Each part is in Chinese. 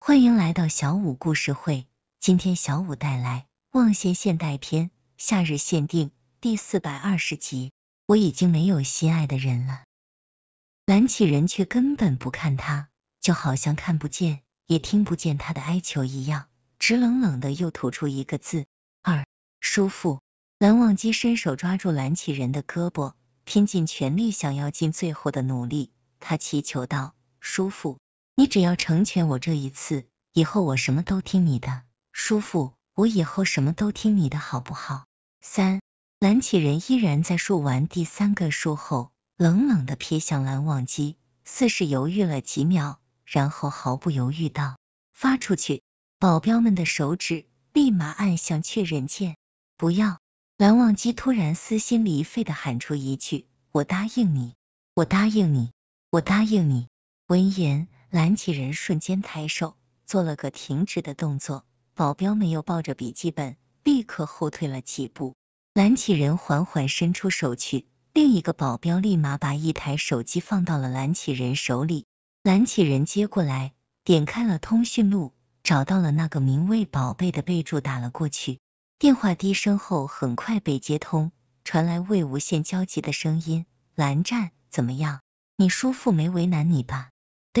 欢迎来到小五故事会，今天小五带来《望仙现代篇·夏日限定》第四百二十集。我已经没有心爱的人了，蓝启仁却根本不看他，就好像看不见、也听不见他的哀求一样，直冷冷的又吐出一个字：“二叔父。”蓝忘机伸手抓住蓝启仁的胳膊，拼尽全力想要尽最后的努力，他祈求道：“叔父。”你只要成全我这一次，以后我什么都听你的，叔父，我以后什么都听你的好不好？三，蓝起人依然在数完第三个数后，冷冷的瞥向蓝忘机，似是犹豫了几秒，然后毫不犹豫道：“发出去。”保镖们的手指立马按下确认键。不要！蓝忘机突然撕心裂肺的喊出一句：“我答应你，我答应你，我答应你。”闻言。蓝起人瞬间抬手做了个停止的动作，保镖们又抱着笔记本立刻后退了几步。蓝起人缓缓伸出手去，另一个保镖立马把一台手机放到了蓝起人手里。蓝起人接过来，点开了通讯录，找到了那个名为“宝贝”的备注，打了过去。电话低声后很快被接通，传来魏无羡焦急的声音：“蓝湛，怎么样？你叔父没为难你吧？”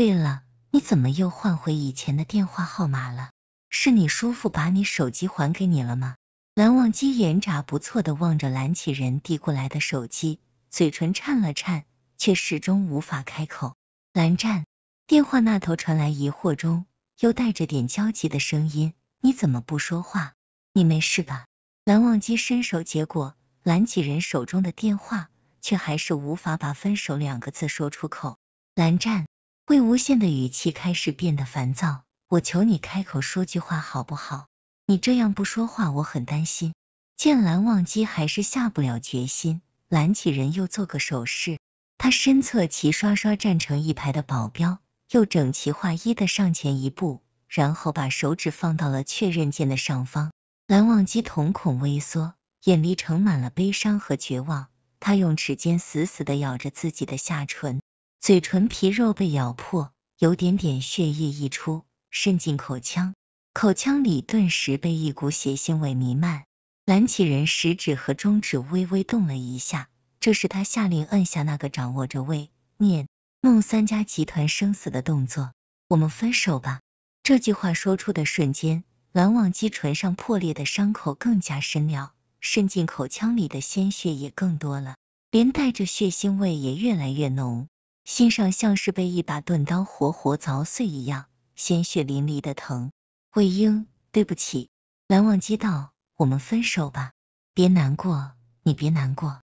对了，你怎么又换回以前的电话号码了？是你叔父把你手机还给你了吗？蓝忘机眼眨，不错的望着蓝启人递过来的手机，嘴唇颤了颤，却始终无法开口。蓝湛，电话那头传来疑惑中又带着点焦急的声音：“你怎么不说话？你没事吧？”蓝忘机伸手，接过蓝启人手中的电话，却还是无法把分手两个字说出口。蓝湛。魏无羡的语气开始变得烦躁，我求你开口说句话好不好？你这样不说话，我很担心。见蓝忘机还是下不了决心，蓝启人又做个手势，他身侧齐刷刷站成一排的保镖又整齐划一的上前一步，然后把手指放到了确认键的上方。蓝忘机瞳孔微缩，眼里盛满了悲伤和绝望，他用指尖死死的咬着自己的下唇。嘴唇皮肉被咬破，有点点血液溢出，渗进口腔，口腔里顿时被一股血腥味弥漫。蓝启仁食指和中指微微动了一下，这是他下令按下那个掌握着位、念、孟三家集团生死的动作。我们分手吧。这句话说出的瞬间，蓝忘机唇上破裂的伤口更加深了，渗进口腔里的鲜血也更多了，连带着血腥味也越来越浓。心上像是被一把钝刀活活凿碎一样，鲜血淋漓的疼。魏婴，对不起。蓝忘机道：“我们分手吧，别难过，你别难过，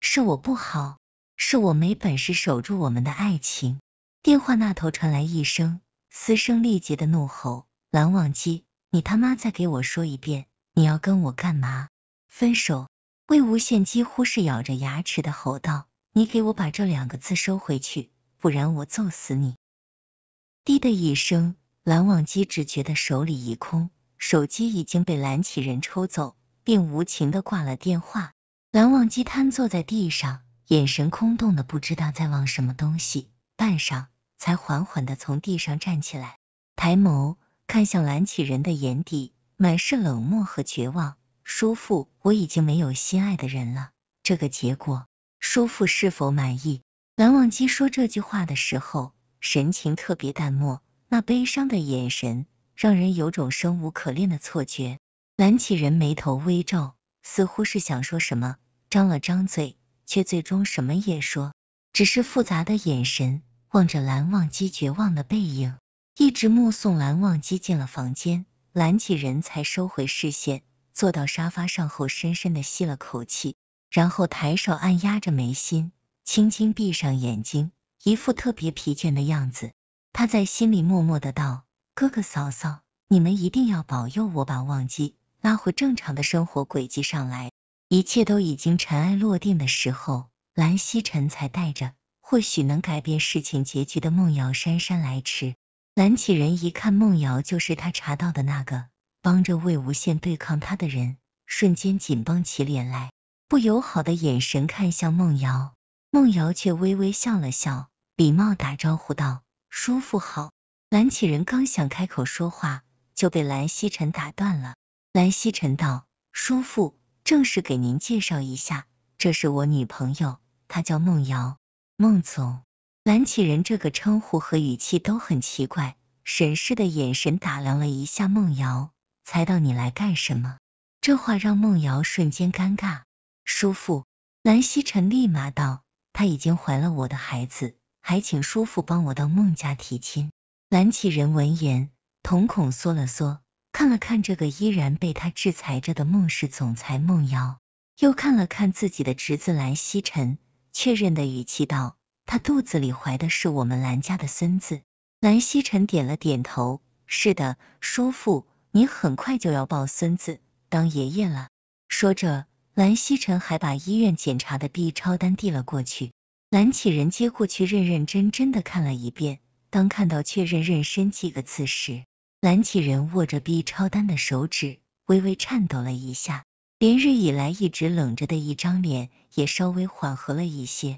是我不好，是我没本事守住我们的爱情。”电话那头传来一声嘶声力竭的怒吼：“蓝忘机，你他妈再给我说一遍，你要跟我干嘛？分手！”魏无羡几乎是咬着牙齿的吼道。你给我把这两个字收回去，不然我揍死你！滴的一声，蓝忘机只觉得手里一空，手机已经被蓝起人抽走，并无情的挂了电话。蓝忘机瘫坐在地上，眼神空洞的不知道在望什么东西，半晌才缓缓的从地上站起来，抬眸看向蓝起人的眼底满是冷漠和绝望。叔父，我已经没有心爱的人了，这个结果。叔父是否满意？蓝忘机说这句话的时候，神情特别淡漠，那悲伤的眼神让人有种生无可恋的错觉。蓝启仁眉头微皱，似乎是想说什么，张了张嘴，却最终什么也说，只是复杂的眼神望着蓝忘机绝望的背影，一直目送蓝忘机进了房间。蓝启仁才收回视线，坐到沙发上后，深深的吸了口气。然后抬手按压着眉心，轻轻闭上眼睛，一副特别疲倦的样子。他在心里默默的道：“哥哥嫂嫂，你们一定要保佑我把忘机拉回正常的生活轨迹上来。”一切都已经尘埃落定的时候，蓝希晨才带着或许能改变事情结局的梦瑶姗姗来迟。蓝启仁一看梦瑶，就是他查到的那个帮着魏无羡对抗他的人，瞬间紧绷起脸来。不友好的眼神看向孟瑶，孟瑶却微微笑了笑，礼貌打招呼道：“叔父好。”蓝启仁刚想开口说话，就被蓝曦臣打断了。蓝曦臣道：“叔父，正式给您介绍一下，这是我女朋友，她叫孟瑶，孟总。”蓝启仁这个称呼和语气都很奇怪。审视的眼神打量了一下孟瑶，猜到你来干什么？这话让孟瑶瞬间尴尬。叔父，蓝曦臣立马道：“她已经怀了我的孩子，还请叔父帮我到孟家提亲。”蓝启仁闻言，瞳孔缩了缩，看了看这个依然被他制裁着的孟氏总裁孟瑶，又看了看自己的侄子蓝曦臣，确认的语气道：“她肚子里怀的是我们蓝家的孙子。”蓝曦臣点了点头：“是的，叔父，您很快就要抱孙子、当爷爷了。”说着。蓝曦臣还把医院检查的 B 超单递了过去，蓝启仁接过去认认真真的看了一遍。当看到确认妊娠几个字时，蓝启仁握着 B 超单的手指微微颤抖了一下，连日以来一直冷着的一张脸也稍微缓和了一些。